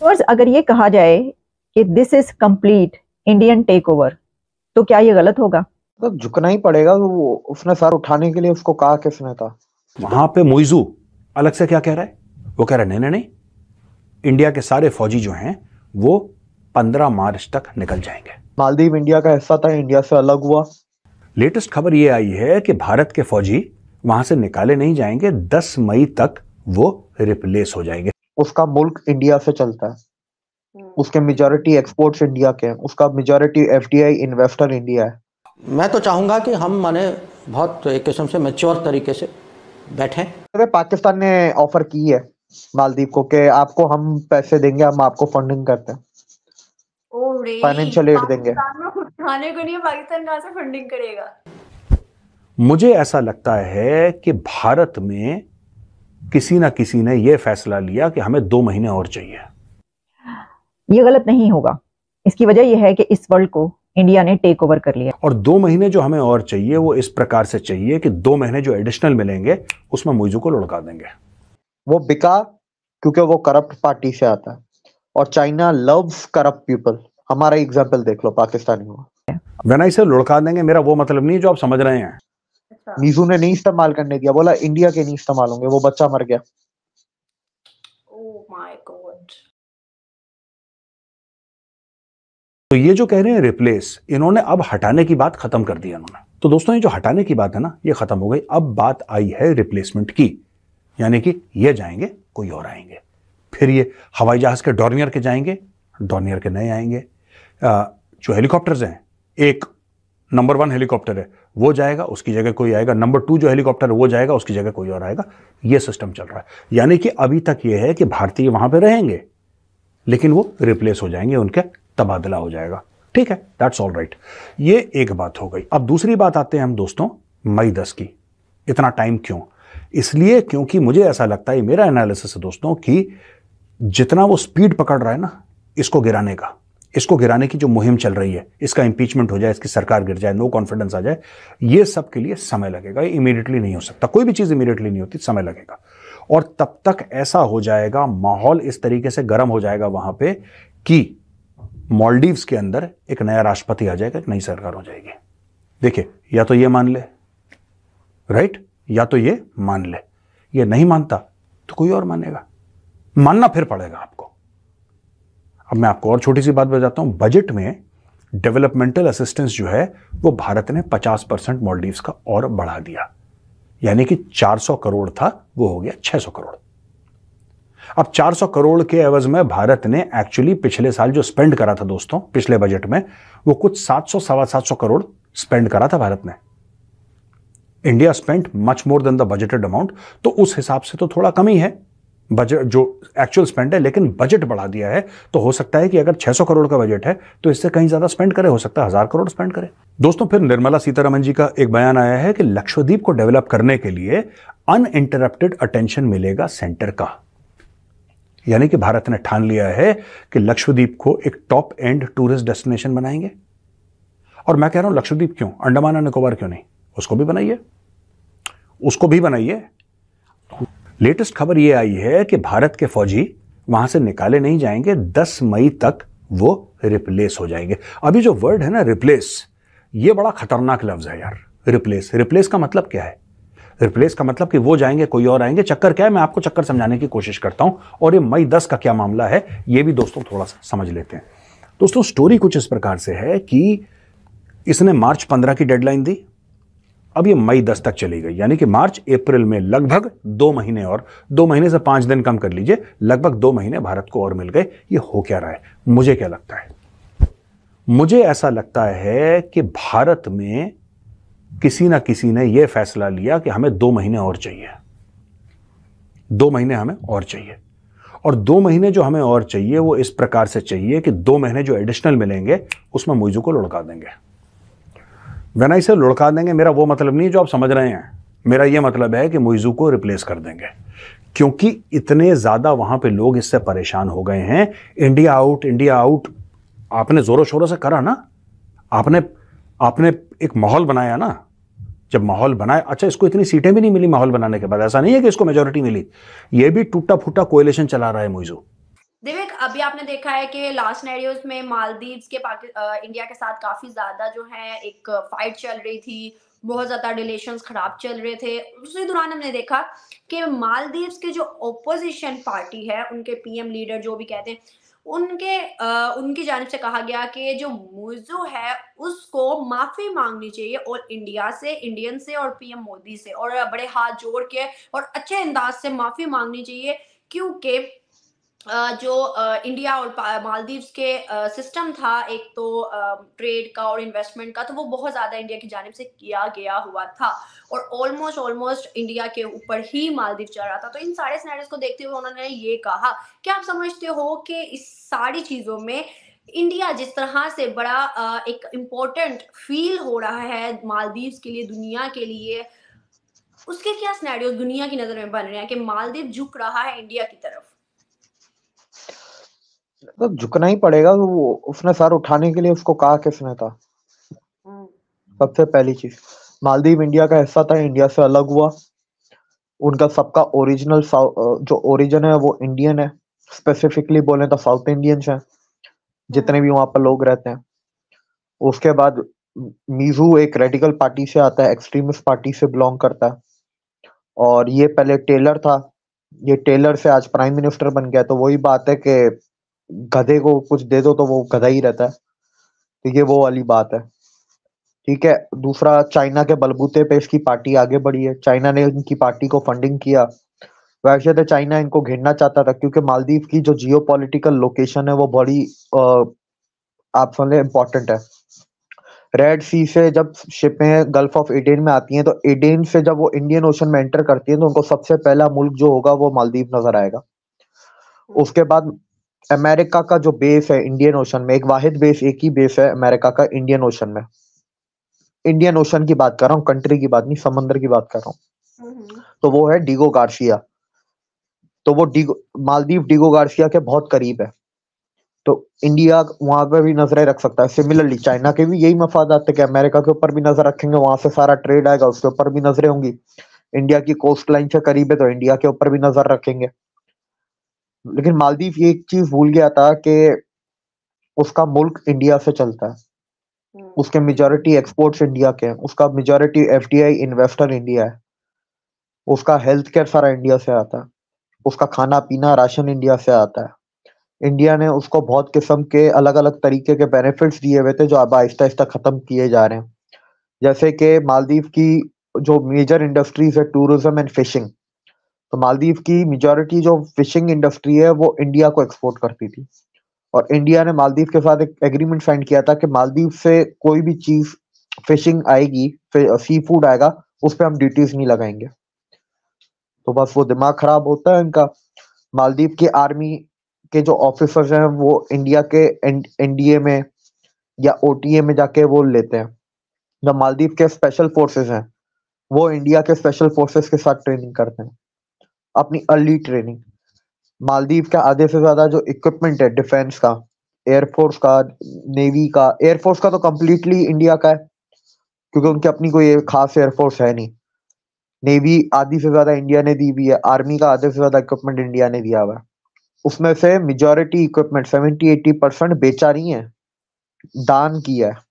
Of course अगर ये कहा जाए कि this is complete Indian takeover तो क्या ये गलत होगा तो झुकना ही पड़ेगा वो उसने सर उठाने के लिए उसको कहा किसने था वहां पे मोइजू अलग से क्या कह रहा है वो कह रहा है नहीं नहीं नहीं इंडिया के सारे फौजी जो हैं वो 15 मार्च तक निकल जाएंगे मालदीव इंडिया का हिस्सा था इंडिया से अलग हुआ लेटेस्ट खबर ये आई है कि भारत के फौजी वहां से निकाले नहीं जाएंगे 10 मई तक वो रिप्लेस हो जाएंगे उसका मुल्क इंडिया से चलता है हम्म। उसके मेजोरिटी एक्सपोर्ट्स इंडिया के हैं उसका मेजोरिटी एफडीआई इन्वेस्टर इंडिया है मैं तो चाहूंगा कि हम माने बहुत एक किस्म से मेच्योर तरीके से बैठे अगर पाकिस्तान ने ऑफर की है मालदीव को कि आपको हम पैसे देंगे हम आपको फंडिंग करते हैं फाइनेंशियल एड देंगे खाने को नहीं पाकिस्तान कहाँ से फंडिंग करेगा मुझे ऐसा लगता है कि भारत में किसी ना किसी ने यह फैसला लिया कि हमें दो महीने और चाहिए ये गलत नहीं होगा इसकी वजह यह है कि इस वर्ल्ड को इंडिया ने टेक ओवर कर लिया और दो महीने जो हमें और चाहिए वो इस प्रकार से चाहिए कि दो महीने जो एडिशनल मिलेंगे उसमें मुइजू को लुढ़का देंगे वो बिका क्योंकि वो करप्ट पार्टी से आता है और चाइना लव करप्ट पीपल हमारा एग्जाम्पल देख लो पाकिस्तानी वेना इसे लुड़का से देंगे मेरा वो मतलब नहीं जो आप समझ रहे हैं अच्छा। मिजू ने नहीं इस्तेमाल करने दिया बोला इंडिया के नहीं इस्तेमाल होंगे वो बच्चा मर गया oh तो ये जो कह रहे हैं रिप्लेस इन्होंने अब हटाने की बात खत्म कर दी इन्होंने तो दोस्तों ये जो हटाने की बात है ना ये खत्म हो गई अब बात आई है रिप्लेसमेंट की यानी कि ये जाएंगे कोई और आएंगे फिर ये हवाई जहाज के डॉर्नियर के जाएंगे डॉर्नियर के नए आएंगे जो हेलीकॉप्टर्स हैं एक नंबर वन हेलीकॉप्टर है वो जाएगा उसकी जगह कोई आएगा नंबर टू जो हेलीकॉप्टर है वो जाएगा उसकी जगह कोई और आएगा ये सिस्टम चल रहा है यानी कि अभी तक ये है कि भारतीय वहां पर रहेंगे लेकिन वो रिप्लेस हो जाएंगे उनके तबादला हो जाएगा ठीक है दैट्स ऑल राइट ये एक बात हो गई अब दूसरी बात आते हैं हम दोस्तों मई दस की इतना टाइम क्यों इसलिए क्योंकि मुझे ऐसा लगता है मेरा एनालिसिस है दोस्तों कि जितना वो स्पीड पकड़ रहा है ना इसको गिराने का इसको गिराने की जो मुहिम चल रही है इसका इंपीचमेंट हो जाए इसकी सरकार गिर जाए नो कॉन्फिडेंस आ जाए ये सब के लिए समय लगेगा ये इमीडिएटली नहीं हो सकता कोई भी चीज़ इमीडिएटली नहीं होती समय लगेगा और तब तक ऐसा हो जाएगा माहौल इस तरीके से गर्म हो जाएगा वहां पे कि मॉलडीव्स के अंदर एक नया राष्ट्रपति आ जाएगा एक नई सरकार हो जाएगी देखिए या तो ये मान ले राइट या तो ये मान ले ये नहीं मानता तो कोई और मानेगा मानना फिर पड़ेगा आपको अब मैं आपको और छोटी सी बात बताता हूँ बजट में डेवलपमेंटल असिस्टेंस जो है वो भारत ने 50 परसेंट मॉलडीव का और बढ़ा दिया यानी कि 400 करोड़ था वो हो गया 600 करोड़ अब 400 करोड़ के एवज में भारत ने एक्चुअली पिछले साल जो स्पेंड करा था दोस्तों पिछले बजट में वो कुछ 700 सवा सौ करोड़ स्पेंड करा था भारत ने India spent much more than the budgeted amount तो उस हिसाब से तो थोड़ा कम ही है बजट जो एक्चुअल स्पेंड है लेकिन बजट बढ़ा दिया है तो हो सकता है कि अगर 600 करोड़ का बजट है तो इससे कहीं ज़्यादा स्पेंड करे हो सकता है हज़ार करोड़ स्पेंड करें दोस्तों फिर निर्मला सीतारमन जी का एक बयान आया है कि लक्षद्वीप को डेवलप करने के लिए अन इंटरप्टेड अटेंशन मिलेगा सेंटर का यानी कि भारत ने ठान लिया है कि लक्षद्वीप को एक टॉप एंड टूरिस्ट डेस्टिनेशन बनाएंगे और मैं कह रहा हूं लक्षद्वीप क्यों अंडमान और निकोबार क्यों नहीं उसको भी बनाइए उसको भी बनाइए लेटेस्ट खबर ये आई है कि भारत के फौजी वहां से निकाले नहीं जाएंगे 10 मई तक वो रिप्लेस हो जाएंगे अभी जो वर्ड है ना रिप्लेस ये बड़ा खतरनाक लफ्ज है यार रिप्लेस रिप्लेस का मतलब क्या है रिप्लेस का मतलब कि वो जाएंगे कोई और आएंगे चक्कर क्या है मैं आपको चक्कर समझाने की कोशिश करता हूं और ये मई दस का क्या मामला है ये भी दोस्तों थोड़ा सा समझ लेते हैं दोस्तों स्टोरी कुछ इस प्रकार से है कि इसने मार्च पंद्रह की डेडलाइन दी अब ये मई दस तक चली गई यानी कि मार्च अप्रैल में लगभग दो महीने और दो महीने से पांच दिन कम कर लीजिए लगभग दो महीने भारत को और मिल गए ये हो क्या रहा है मुझे क्या लगता है मुझे ऐसा लगता है कि भारत में किसी ना किसी ने यह फैसला लिया कि हमें दो महीने और चाहिए दो महीने हमें और चाहिए और दो महीने जो हमें और चाहिए वो इस प्रकार से चाहिए कि दो महीने जो एडिशनल मिलेंगे उसमें मुइजू को लुढ़का देंगे आई से लुढ़का देंगे मेरा वो मतलब नहीं जो आप समझ रहे हैं मेरा ये मतलब है कि मुइजू को रिप्लेस कर देंगे क्योंकि इतने ज़्यादा वहाँ पे लोग इससे परेशान हो गए हैं इंडिया आउट इंडिया आउट आपने ज़ोरों शोरों से करा ना आपने आपने एक माहौल बनाया ना जब माहौल बनाया अच्छा इसको इतनी सीटें भी नहीं मिली माहौल बनाने के बाद ऐसा नहीं है कि इसको मेजोरिटी मिली ये भी टूटा फूटा कोयलेशन चला रहा है मुइजू देवेक अभी आपने देखा है कि लास्ट नेडियोज में मालदीव्स के आ, इंडिया के साथ काफी ज्यादा जो है एक फाइट चल रही थी बहुत ज्यादा रिलेशन खराब चल रहे थे उसी दौरान हमने देखा कि मालदीव्स के जो ओपोजिशन पार्टी है उनके पीएम लीडर जो भी कहते हैं उनके आ, उनकी जानब से कहा गया कि जो मुजो है उसको माफी मांगनी चाहिए और इंडिया से इंडियन से और पीएम मोदी से और बड़े हाथ जोड़ के और अच्छे अंदाज से माफी मांगनी चाहिए क्योंकि जो इंडिया और मालदीव्स के सिस्टम था एक तो ट्रेड का और इन्वेस्टमेंट का तो वो बहुत ज़्यादा इंडिया की जानब से किया गया हुआ था और ऑलमोस्ट ऑलमोस्ट इंडिया के ऊपर ही मालदीव चल रहा था तो इन सारे सिनेरियोस को देखते हुए उन्होंने ये कहा कि आप समझते हो कि इस सारी चीज़ों में इंडिया जिस तरह से बड़ा एक इम्पोर्टेंट फील हो रहा है मालदीव के लिए दुनिया के लिए उसके क्या स्नैडियो दुनिया की नज़र में बन रहे हैं कि मालदीव झुक रहा है इंडिया की तरफ तो झुकना ही पड़ेगा वो उसने सर उठाने के लिए उसको कहा किसने था हम्म। सबसे पहली चीज मालदीव इंडिया का हिस्सा था इंडिया से अलग हुआ उनका सबका ओरिजिनल जो ओरिजिन है वो इंडियन है स्पेसिफिकली बोले तो साउथ इंडियंस हैं जितने भी वहां पर लोग रहते हैं उसके बाद मीजू एक रेडिकल पार्टी से आता है एक्सट्रीमिस्ट पार्टी से बिलोंग करता है और ये पहले टेलर था ये टेलर से आज प्राइम मिनिस्टर बन गया तो वही बात है कि गधे को कुछ दे दो तो वो गधा ही रहता है तो ये वो वाली बात है ठीक है दूसरा चाइना के बलबूते पे इसकी पार्टी आगे बढ़ी है चाइना ने इनकी पार्टी को फंडिंग किया वैसे तो चाइना इनको घेरना चाहता था क्योंकि मालदीव की जो जियो पोलिटिकल लोकेशन है वो बड़ी आप समझ इम्पोर्टेंट है रेड सी से जब शिपें गल्फ ऑफ एडेन में आती हैं तो एडेन से जब वो इंडियन ओशन में एंटर करती हैं तो उनको सबसे पहला मुल्क जो होगा वो मालदीव नजर आएगा हम्म। उसके बाद अमेरिका का जो बेस है इंडियन ओशन में एक वाहिद बेस एक ही बेस है अमेरिका का इंडियन ओशन में इंडियन ओशन की बात कर रहा हूँ कंट्री की बात नहीं समंदर की बात कर रहा हूँ हम्म। तो वो है डिगो गार्सिया तो वो डिगो मालदीव डिगो गार्सिया के बहुत करीब है तो इंडिया वहां पर भी नजरें रख सकता है सिमिलरली चाइना के भी यही मफाद आते कि अमेरिका के ऊपर भी नजर रखेंगे वहां से सारा ट्रेड आएगा उसके ऊपर भी नजरें होंगी इंडिया की कोस्ट लाइन से करीब है तो इंडिया के ऊपर भी नजर रखेंगे लेकिन मालदीव ये एक चीज भूल गया था कि उसका मुल्क इंडिया से चलता है हम्म। उसके मेजोरिटी एक्सपोर्ट्स इंडिया के हैं उसका मेजोरिटी एफडीआई इन्वेस्टर इंडिया है उसका हेल्थ केयर सारा इंडिया से आता है उसका खाना पीना राशन इंडिया से आता है इंडिया ने उसको बहुत किस्म के अलग अलग तरीके के बेनिफिट्स दिए हुए थे जो अब आहिस्ता आहिस्ता खत्म किए जा रहे हैं जैसे कि मालदीव की जो मेजर इंडस्ट्रीज है टूरिज्म एंड फिशिंग तो मालदीव की मेजोरिटी जो फिशिंग इंडस्ट्री है वो इंडिया को एक्सपोर्ट करती थी और इंडिया ने मालदीव के साथ एक एग्रीमेंट साइन किया था कि मालदीव से कोई भी चीज फिशिंग आएगी सी फूड आएगा उस पर हम ड्यूटीज नहीं लगाएंगे तो बस वो दिमाग खराब होता है इनका मालदीव के आर्मी के जो ऑफिसर्स हैं वो इंडिया के एनडीए में या ओटीए में जाके वो लेते हैं जब मालदीव के स्पेशल फोर्सेस हैं वो इंडिया के स्पेशल फोर्सेस के साथ ट्रेनिंग करते हैं अपनी अर्ली ट्रेनिंग मालदीव का आधे से ज्यादा जो इक्विपमेंट है डिफेंस का एयरफोर्स का नेवी का एयरफोर्स का तो कम्प्लीटली इंडिया का है क्योंकि उनकी अपनी कोई खास एयरफोर्स है नहीं नेवी आधी से ज्यादा इंडिया ने दी हुई है आर्मी का आधे से ज्यादा इक्विपमेंट इंडिया ने दिया हुआ है उसमें से majority equipment seventy eighty percent बेचा रही है दान किया है